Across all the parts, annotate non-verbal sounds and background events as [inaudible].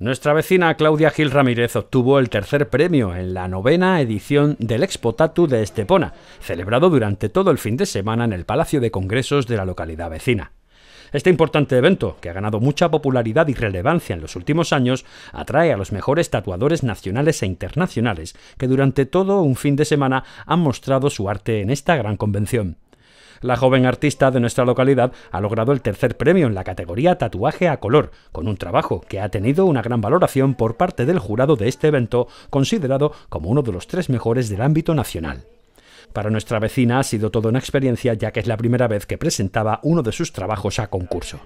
Nuestra vecina Claudia Gil Ramírez obtuvo el tercer premio en la novena edición del Expo Tatu de Estepona, celebrado durante todo el fin de semana en el Palacio de Congresos de la localidad vecina. Este importante evento, que ha ganado mucha popularidad y relevancia en los últimos años, atrae a los mejores tatuadores nacionales e internacionales que durante todo un fin de semana han mostrado su arte en esta gran convención. La joven artista de nuestra localidad ha logrado el tercer premio en la categoría tatuaje a color, con un trabajo que ha tenido una gran valoración por parte del jurado de este evento, considerado como uno de los tres mejores del ámbito nacional. Para nuestra vecina ha sido toda una experiencia ya que es la primera vez que presentaba uno de sus trabajos a concurso.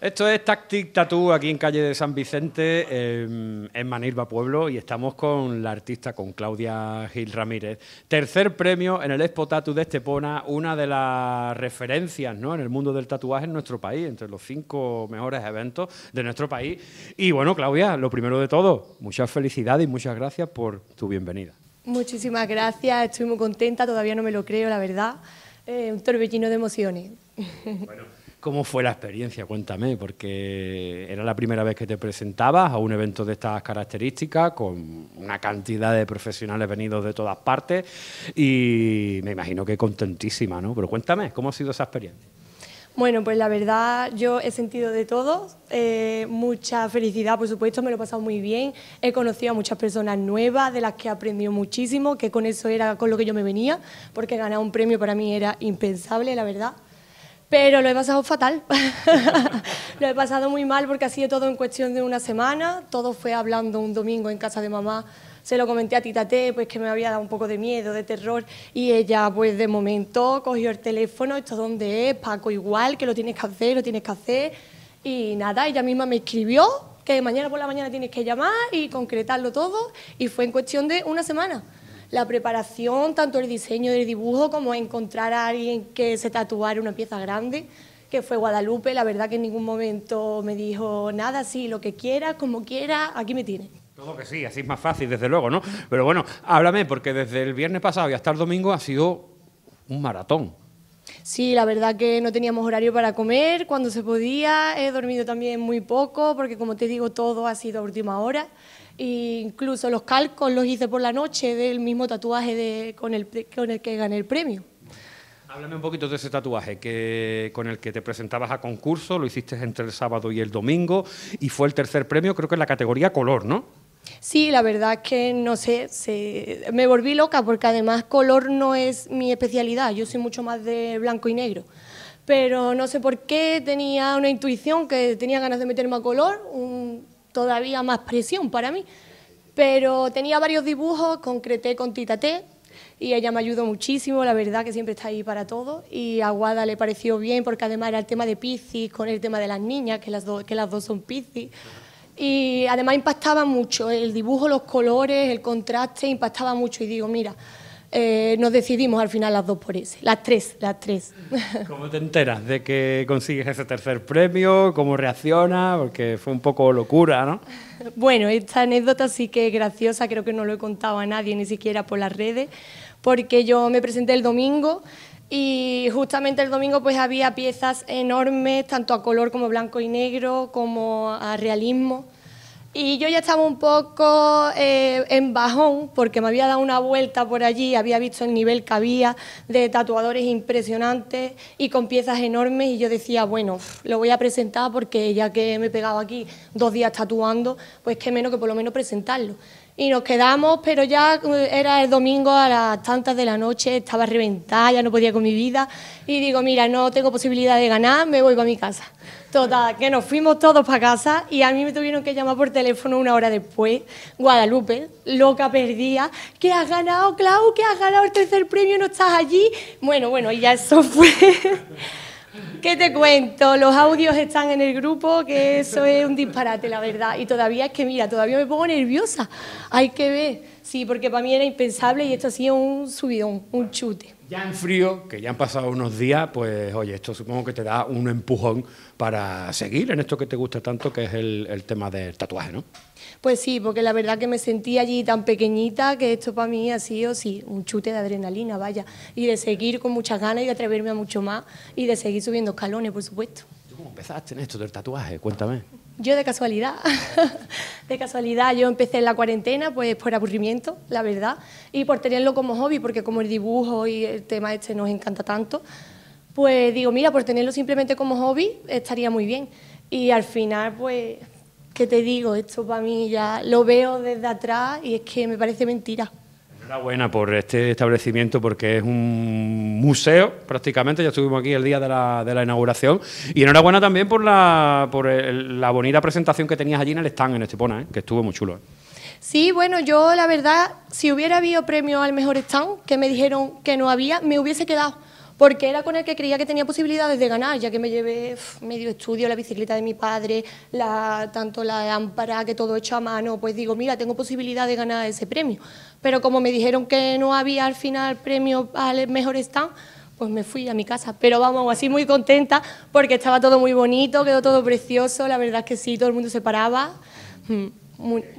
Esto es Tactic Tattoo aquí en calle de San Vicente, em, en Manirba Pueblo, y estamos con la artista, con Claudia Gil Ramírez. Tercer premio en el Expo Tattoo de Estepona, una de las referencias ¿no? en el mundo del tatuaje en nuestro país, entre los cinco mejores eventos de nuestro país. Y bueno, Claudia, lo primero de todo, muchas felicidades y muchas gracias por tu bienvenida. Muchísimas gracias, estoy muy contenta, todavía no me lo creo, la verdad. Eh, un torbellino de emociones. Bueno. ¿Cómo fue la experiencia? Cuéntame, porque era la primera vez que te presentabas a un evento de estas características, con una cantidad de profesionales venidos de todas partes, y me imagino que contentísima, ¿no? Pero cuéntame, ¿cómo ha sido esa experiencia? Bueno, pues la verdad yo he sentido de todo, eh, mucha felicidad, por supuesto, me lo he pasado muy bien, he conocido a muchas personas nuevas, de las que he aprendido muchísimo, que con eso era con lo que yo me venía, porque ganar un premio para mí era impensable, la verdad pero lo he pasado fatal. [laughs] lo he pasado muy mal porque ha sido todo en cuestión de una semana. Todo fue hablando un domingo en casa de mamá. Se lo comenté a Tita T, pues que me había dado un poco de miedo, de terror. Y ella, pues de momento, cogió el teléfono, esto dónde es, Paco igual, que lo tienes que hacer, lo tienes que hacer. Y nada, ella misma me escribió que mañana por la mañana tienes que llamar y concretarlo todo. Y fue en cuestión de una semana la preparación, tanto el diseño del dibujo como encontrar a alguien que se tatuara una pieza grande, que fue Guadalupe, la verdad que en ningún momento me dijo nada, sí, lo que quieras, como quiera, aquí me tiene Todo que sí, así es más fácil, desde luego, ¿no? Pero bueno, háblame, porque desde el viernes pasado y hasta el domingo ha sido un maratón. Sí, la verdad que no teníamos horario para comer cuando se podía, he dormido también muy poco, porque como te digo, todo ha sido a última hora incluso los calcos los hice por la noche del mismo tatuaje de, con, el, con el que gané el premio. Háblame un poquito de ese tatuaje que, con el que te presentabas a concurso, lo hiciste entre el sábado y el domingo y fue el tercer premio, creo que en la categoría color, ¿no? Sí, la verdad es que no sé, se, me volví loca porque además color no es mi especialidad, yo soy mucho más de blanco y negro. Pero no sé por qué tenía una intuición que tenía ganas de meterme a color, un, todavía más presión para mí. Pero tenía varios dibujos, concreté con Tita y ella me ayudó muchísimo, la verdad que siempre está ahí para todo y a Guada le pareció bien porque además era el tema de Piscis con el tema de las niñas, que las, que las dos son Piscis y además impactaba mucho, el dibujo, los colores, el contraste impactaba mucho y digo, mira, eh, nos decidimos al final las dos por ese, las tres, las tres. [laughs] ¿Cómo te enteras de que consigues ese tercer premio? ¿Cómo reacciona Porque fue un poco locura, ¿no? Bueno, esta anécdota sí que es graciosa, creo que no lo he contado a nadie, ni siquiera por las redes, porque yo me presenté el domingo y justamente el domingo pues había piezas enormes, tanto a color como blanco y negro, como a realismo. Y yo ya estaba un poco eh, en bajón porque me había dado una vuelta por allí, había visto el nivel que había de tatuadores impresionantes y con piezas enormes y yo decía, bueno, lo voy a presentar porque ya que me he pegado aquí dos días tatuando, pues qué menos que por lo menos presentarlo y nos quedamos, pero ya eh, era el domingo a las tantas de la noche, estaba reventada, ya no podía con mi vida y digo, mira, no tengo posibilidad de ganar, me voy para mi casa. Total, que nos fuimos todos para casa y a mí me tuvieron que llamar por teléfono una hora después, Guadalupe, loca perdida que has ganado, Clau, que has ganado el tercer premio, no estás allí. Bueno, bueno, y ya eso fue... [laughs] ¿Qué te cuento? Los audios están en el grupo, que eso es un disparate, la verdad. Y todavía es que, mira, todavía me pongo nerviosa. Hay que ver. Sí, porque para mí era impensable y esto ha sido un subidón, un chute. Ya en frío, que ya han pasado unos días, pues oye, esto supongo que te da un empujón para seguir en esto que te gusta tanto, que es el, tema del tatuaje, ¿no? Pues sí, porque la verdad que me sentí allí tan pequeñita que esto para mí ha sido, sí, un chute de adrenalina, vaya, y de seguir con muchas ganas y de atreverme a mucho más y de seguir subiendo escalones, por supuesto. cómo empezaste en esto del tatuaje? Cuéntame. Yo de casualidad, [laughs] de casualidad, yo empecé en la cuarentena pues por aburrimiento, la verdad, y por tenerlo como hobby, porque como el dibujo y el tema este nos encanta tanto, pues digo, mira, por tenerlo simplemente como hobby estaría muy bien. Y al final, pues, ¿qué te digo? Esto para mí ya lo veo desde atrás y es que me parece mentira. Enhorabuena por este establecimiento porque es un museo prácticamente, ya estuvimos aquí el día de la, inauguración y enhorabuena también por la, por la bonita presentación que tenías allí en el stand en Estepona, ¿eh? que estuvo muy chulo. ¿eh? Sí, bueno, yo la verdad, si hubiera habido premio al mejor stand, que me dijeron que no había, me hubiese quedado porque era con el que creía que tenía posibilidades de ganar, ya que me llevé medio estudio, la bicicleta de mi padre, tanto la lámpara, que todo hecho a mano, pues digo, mira, tengo posibilidad de ganar ese premio. Pero como me dijeron que no había al final premio al mejor stand, pues me fui a mi casa. Pero vamos, así muy contenta, porque estaba todo muy bonito, quedó todo precioso, la verdad es que sí, todo el mundo se paraba. Mm,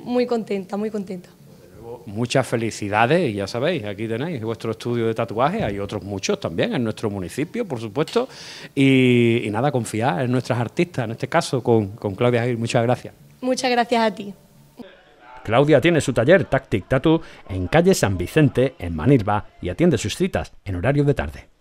muy contenta, muy contenta muchas felicidades y ya sabéis, aquí tenéis vuestro estudio de tatuaje, hay otros muchos también en nuestro municipio, por supuesto, y, nada, confiar en nuestras artistas, en este caso con, Claudia Gil, muchas gracias. Muchas gracias a ti. Claudia tiene su taller Tactic Tattoo en calle San Vicente, en Manilva, y atiende sus citas en horario de tarde.